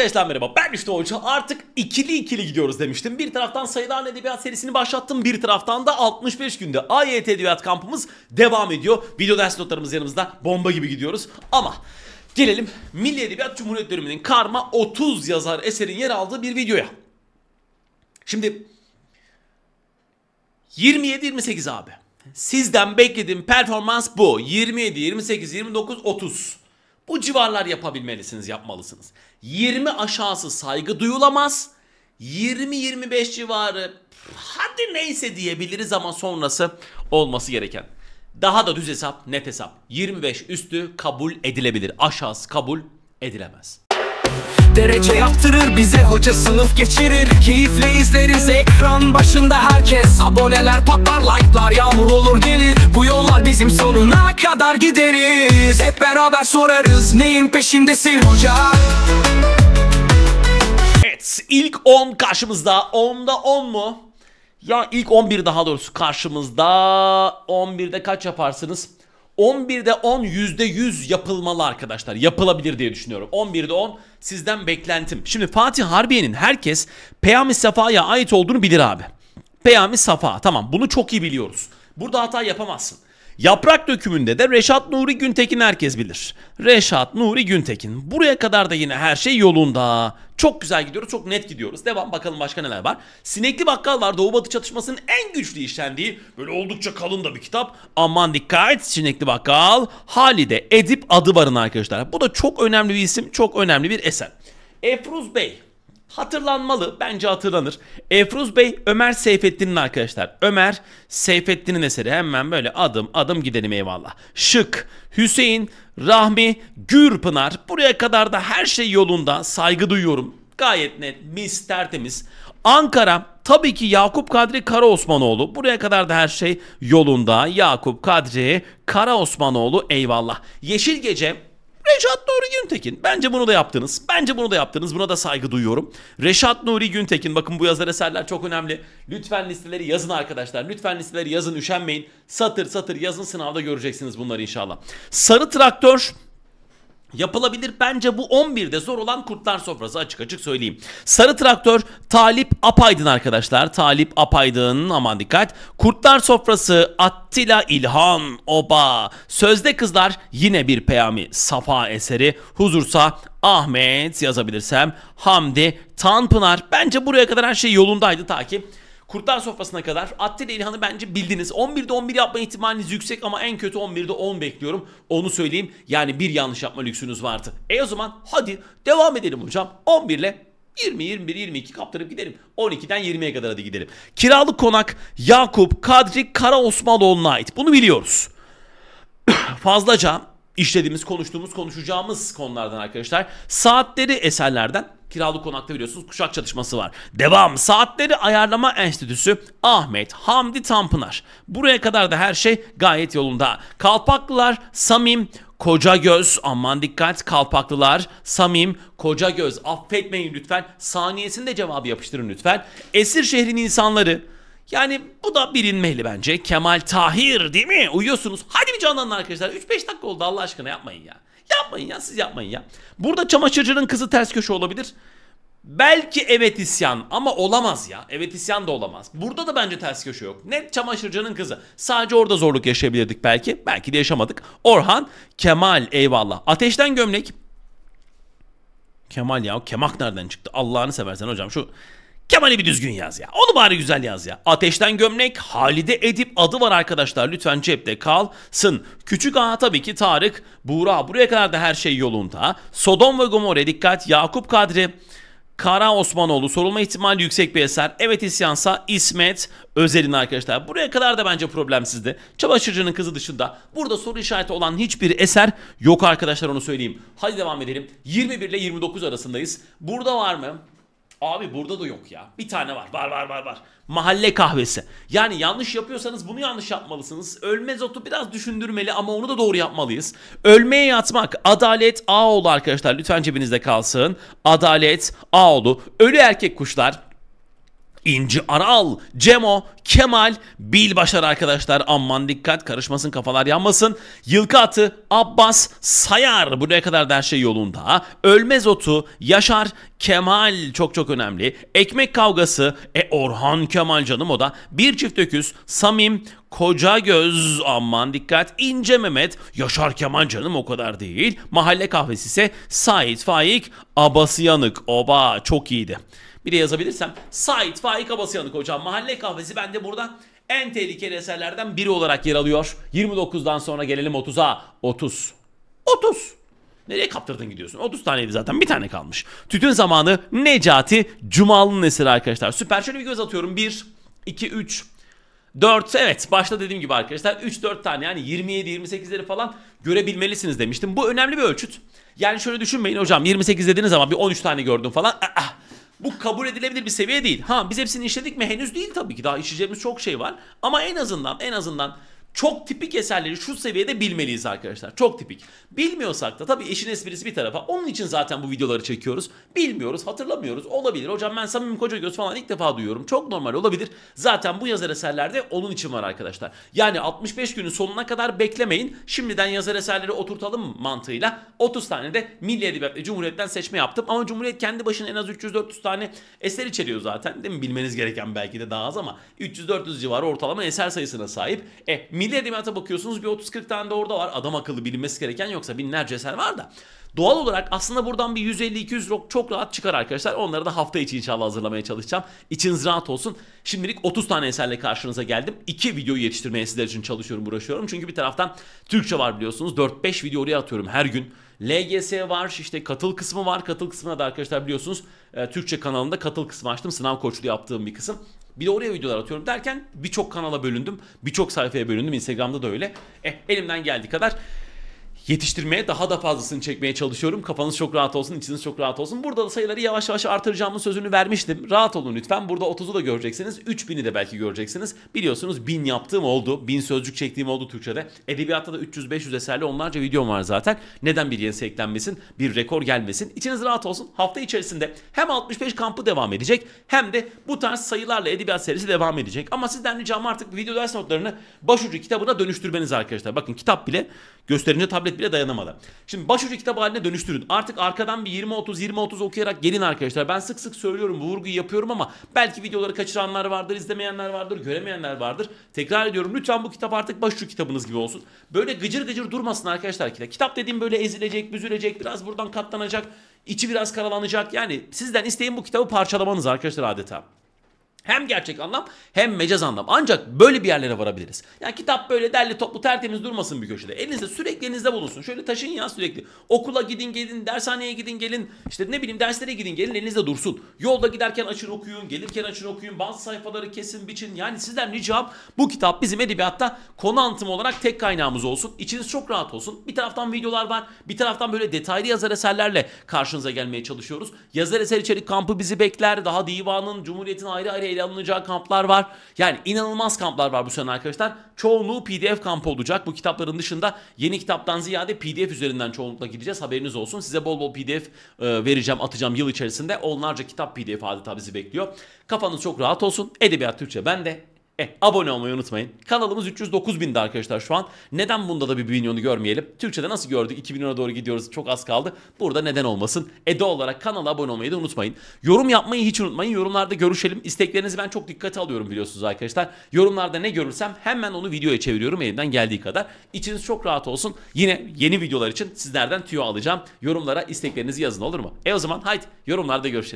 Arkadaşlar merhaba ben Müftü Hoca artık ikili ikili gidiyoruz demiştim. Bir taraftan sayılarla edebiyat serisini başlattım bir taraftan da 65 günde AYT edebiyat kampımız devam ediyor. Video ders notlarımız yanımızda bomba gibi gidiyoruz ama gelelim Milli Edebiyat Cumhuriyet döneminin karma 30 yazar eserin yer aldığı bir videoya. Şimdi 27-28 abi sizden beklediğim performans bu 27-28-29-30 bu civarlar yapabilmelisiniz, yapmalısınız. 20 aşağısı saygı duyulamaz. 20-25 civarı hadi neyse diyebiliriz ama sonrası olması gereken. Daha da düz hesap, net hesap. 25 üstü kabul edilebilir. Aşağısı kabul edilemez. Derece yaptırır bize hoca sınıf geçirir Keyifle izleriz ekran başında herkes Aboneler patlar like'lar yağmur olur gelir Bu yollar bizim sonuna kadar gideriz Hep beraber sorarız neyin peşindesin hoca Evet ilk 10 karşımızda 10'da 10 mu? Ya ilk 11 daha doğrusu karşımızda 11'de kaç yaparsınız? 11'de 10 %100 yapılmalı arkadaşlar. Yapılabilir diye düşünüyorum. 11'de 10 sizden beklentim. Şimdi Fatih Harbiye'nin herkes Peyami Safa'ya ait olduğunu bilir abi. Peyami Safa tamam bunu çok iyi biliyoruz. Burada hata yapamazsın. Yaprak dökümünde de Reşat Nuri Güntekin herkes bilir. Reşat Nuri Güntekin. Buraya kadar da yine her şey yolunda. Çok güzel gidiyoruz, çok net gidiyoruz. Devam bakalım başka neler var. Sinekli Bakkal var Doğu Batı çatışmasının en güçlü işlendiği. Böyle oldukça kalın da bir kitap. Aman dikkat Sinekli Bakkal. Halide Edip adı varın arkadaşlar. Bu da çok önemli bir isim, çok önemli bir eser. Efruz Bey Hatırlanmalı. Bence hatırlanır. Efruz Bey Ömer Seyfettin'in arkadaşlar. Ömer Seyfettin'in eseri. Hemen böyle adım adım gidelim eyvallah. Şık, Hüseyin, Rahmi, Gürpınar. Buraya kadar da her şey yolunda. Saygı duyuyorum. Gayet net, mis, tertemiz. Ankara tabii ki Yakup Kadri Kara Osmanoğlu Buraya kadar da her şey yolunda. Yakup Kadri Kara Osmanoğlu eyvallah. Yeşil Gece Reşat Nuri Güntekin. Bence bunu da yaptınız. Bence bunu da yaptınız. Buna da saygı duyuyorum. Reşat Nuri Güntekin. Bakın bu yazar eserler çok önemli. Lütfen listeleri yazın arkadaşlar. Lütfen listeleri yazın. Üşenmeyin. Satır satır yazın. Sınavda göreceksiniz bunları inşallah. Sarı Traktör Yapılabilir bence bu 11'de zor olan Kurtlar Sofrası açık açık söyleyeyim. Sarı Traktör Talip Apaydın arkadaşlar. Talip Apaydın aman dikkat. Kurtlar Sofrası Attila İlhan Oba. Sözde Kızlar yine bir peyami Safa eseri. Huzursa Ahmet yazabilirsem Hamdi Tanpınar. Bence buraya kadar her şey yolundaydı ta ki Kurtlar Sofrası'na kadar Attila İlhan'ı bence bildiniz. 11'de 11 yapma ihtimaliniz yüksek ama en kötü 11'de 10 bekliyorum. Onu söyleyeyim. Yani bir yanlış yapma lüksünüz vardı. E o zaman hadi devam edelim hocam. 11 ile 20, 21, 22 kaptırıp gidelim. 12'den 20'ye kadar hadi gidelim. Kiralık konak Yakup Kadri Kara Osmanoğlu'na ait. Bunu biliyoruz. Fazlaca işlediğimiz, konuştuğumuz, konuşacağımız konulardan arkadaşlar. Saatleri eserlerden Kiralık konakta biliyorsunuz kuşak çatışması var. Devam. Saatleri Ayarlama Enstitüsü Ahmet Hamdi Tanpınar. Buraya kadar da her şey gayet yolunda. Kalpaklılar Samim Koca göz aman dikkat kalpaklılar Samim koca göz affetmeyin lütfen saniyesinde cevabı yapıştırın lütfen esir şehrin insanları yani bu da bilinmeli bence. Kemal Tahir değil mi? Uyuyorsunuz. Hadi bir canlanın arkadaşlar. 3-5 dakika oldu Allah aşkına yapmayın ya. Yapmayın ya siz yapmayın ya. Burada çamaşırcının kızı ters köşe olabilir. Belki evet isyan ama olamaz ya. Evet isyan da olamaz. Burada da bence ters köşe yok. Net çamaşırcının kızı. Sadece orada zorluk yaşayabilirdik belki. Belki de yaşamadık. Orhan, Kemal eyvallah. Ateşten gömlek. Kemal ya o kemak nereden çıktı? Allah'ını seversen hocam şu Kemal'i bir düzgün yaz ya. Onu bari güzel yaz ya. Ateşten gömlek Halide Edip adı var arkadaşlar. Lütfen cepte kalsın. Küçük A tabii ki Tarık. Buğra buraya kadar da her şey yolunda. Sodom ve Gomorre dikkat. Yakup Kadri. Kara Osmanoğlu sorulma ihtimali yüksek bir eser. Evet isyansa İsmet Özel'in arkadaşlar. Buraya kadar da bence problemsizdi. Çamaşırcının kızı dışında burada soru işareti olan hiçbir eser yok arkadaşlar onu söyleyeyim. Hadi devam edelim. 21 ile 29 arasındayız. Burada var mı? Abi burada da yok ya. Bir tane var. Var var var var. Mahalle kahvesi. Yani yanlış yapıyorsanız bunu yanlış yapmalısınız. Ölmez otu biraz düşündürmeli ama onu da doğru yapmalıyız. Ölmeye yatmak. Adalet Ağoğlu arkadaşlar. Lütfen cebinizde kalsın. Adalet Ağoğlu. Ölü erkek kuşlar İnci Aral, Cemo, Kemal, Bil Başar arkadaşlar amman dikkat karışmasın kafalar yanmasın. Yılkı atı Abbas Sayar buraya kadar da her şey yolunda. Ölmez otu Yaşar Kemal çok çok önemli. Ekmek kavgası e Orhan Kemal canım o da. Bir çift öküz Samim Koca Göz aman dikkat İnce Mehmet Yaşar Kemal canım o kadar değil. Mahalle kahvesi ise Sait Faik yanık oba çok iyiydi. Bir de yazabilirsem. Sait Faik Abasıyanık hocam. Mahalle kahvesi bende burada en tehlikeli eserlerden biri olarak yer alıyor. 29'dan sonra gelelim 30'a. 30. 30. Nereye kaptırdın gidiyorsun? 30 taneydi zaten bir tane kalmış. Tütün zamanı Necati Cumalı'nın eseri arkadaşlar. Süper şöyle bir göz atıyorum. 1, 2, 3, 4 evet başta dediğim gibi arkadaşlar 3-4 tane yani 27-28'leri falan görebilmelisiniz demiştim. Bu önemli bir ölçüt. Yani şöyle düşünmeyin hocam 28 dediğiniz zaman bir 13 tane gördüm falan. Ah, ah. Bu kabul edilebilir bir seviye değil. Ha biz hepsini işledik mi? Henüz değil tabii ki. Daha işleyeceğimiz çok şey var. Ama en azından en azından çok tipik eserleri şu seviyede bilmeliyiz arkadaşlar. Çok tipik. Bilmiyorsak da tabii eşin esprisi bir tarafa. Onun için zaten bu videoları çekiyoruz. Bilmiyoruz, hatırlamıyoruz. Olabilir. Hocam ben Samimi göz falan ilk defa duyuyorum. Çok normal olabilir. Zaten bu yazar eserlerde onun için var arkadaşlar. Yani 65 günün sonuna kadar beklemeyin. Şimdiden yazar eserleri oturtalım mantığıyla. 30 tane de Milli Edebiyat ve Cumhuriyet'ten seçme yaptım. Ama Cumhuriyet kendi başına en az 300-400 tane eser içeriyor zaten. Değil mi? Bilmeniz gereken belki de daha az ama 300-400 civarı ortalama eser sayısına sahip. E Milli edebiyata bakıyorsunuz bir 30-40 tane de orada var. Adam akıllı bilinmesi gereken yoksa binlerce eser var da. Doğal olarak aslında buradan bir 150-200 rock çok rahat çıkar arkadaşlar. Onları da hafta içi inşallah hazırlamaya çalışacağım. İçiniz rahat olsun. Şimdilik 30 tane eserle karşınıza geldim. 2 videoyu yetiştirmeye sizler için çalışıyorum, uğraşıyorum. Çünkü bir taraftan Türkçe var biliyorsunuz. 4-5 video oraya atıyorum her gün. LGS var, işte katıl kısmı var. Katıl kısmına da arkadaşlar biliyorsunuz e, Türkçe kanalında katıl kısmı açtım. Sınav koçluğu yaptığım bir kısım. Bir de oraya videolar atıyorum derken birçok kanala bölündüm. Birçok sayfaya bölündüm. Instagram'da da öyle. E, elimden geldiği kadar yetiştirmeye daha da fazlasını çekmeye çalışıyorum. Kafanız çok rahat olsun, içiniz çok rahat olsun. Burada da sayıları yavaş yavaş artıracağımın sözünü vermiştim. Rahat olun lütfen. Burada 30'u da göreceksiniz. 3000'i de belki göreceksiniz. Biliyorsunuz 1000 yaptığım oldu. 1000 sözcük çektiğim oldu Türkçe'de. Edebiyatta da 300-500 eserli onlarca videom var zaten. Neden bir yenisi eklenmesin? Bir rekor gelmesin. İçiniz rahat olsun. Hafta içerisinde hem 65 kampı devam edecek hem de bu tarz sayılarla edebiyat serisi devam edecek. Ama sizden ricam artık video ders notlarını başucu kitabına dönüştürmeniz arkadaşlar. Bakın kitap bile gösterince tablet bile dayanamadı. Şimdi başucu kitabı haline dönüştürün. Artık arkadan bir 20-30-20-30 okuyarak gelin arkadaşlar. Ben sık sık söylüyorum bu vurguyu yapıyorum ama belki videoları kaçıranlar vardır, izlemeyenler vardır, göremeyenler vardır. Tekrar ediyorum lütfen bu kitap artık başucu kitabınız gibi olsun. Böyle gıcır gıcır durmasın arkadaşlar. Kitap dediğim böyle ezilecek, büzülecek, biraz buradan katlanacak, içi biraz karalanacak. Yani sizden isteğim bu kitabı parçalamanız arkadaşlar adeta. Hem gerçek anlam hem mecaz anlam. Ancak böyle bir yerlere varabiliriz. Yani kitap böyle derli toplu tertemiz durmasın bir köşede. Elinizde sürekli elinizde bulunsun. Şöyle taşıyın ya sürekli. Okula gidin gelin, dershaneye gidin gelin. İşte ne bileyim derslere gidin gelin elinizde dursun. Yolda giderken açın okuyun, gelirken açın okuyun. Bazı sayfaları kesin biçin. Yani sizden ricam bu kitap bizim edebiyatta konu anlatımı olarak tek kaynağımız olsun. İçiniz çok rahat olsun. Bir taraftan videolar var. Bir taraftan böyle detaylı yazar eserlerle karşınıza gelmeye çalışıyoruz. Yazar eser içerik kampı bizi bekler. Daha divanın, cumhuriyetin ayrı ayrı ele alınacağı kamplar var. Yani inanılmaz kamplar var bu sene arkadaşlar. Çoğunluğu PDF kampı olacak. Bu kitapların dışında yeni kitaptan ziyade PDF üzerinden çoğunlukla gideceğiz. Haberiniz olsun. Size bol bol PDF e, vereceğim, atacağım yıl içerisinde. Onlarca kitap PDF adeta bizi bekliyor. Kafanız çok rahat olsun. Edebiyat Türkçe ben de. E, abone olmayı unutmayın. Kanalımız 309 binde arkadaşlar şu an. Neden bunda da bir milyonu görmeyelim? Türkçe'de nasıl gördük? 2000'e doğru gidiyoruz. Çok az kaldı. Burada neden olmasın? Ede olarak kanala abone olmayı da unutmayın. Yorum yapmayı hiç unutmayın. Yorumlarda görüşelim. İsteklerinizi ben çok dikkate alıyorum biliyorsunuz arkadaşlar. Yorumlarda ne görürsem hemen onu videoya çeviriyorum elimden geldiği kadar. İçiniz çok rahat olsun. Yine yeni videolar için sizlerden tüyo alacağım. Yorumlara isteklerinizi yazın olur mu? E o zaman haydi yorumlarda görüşelim.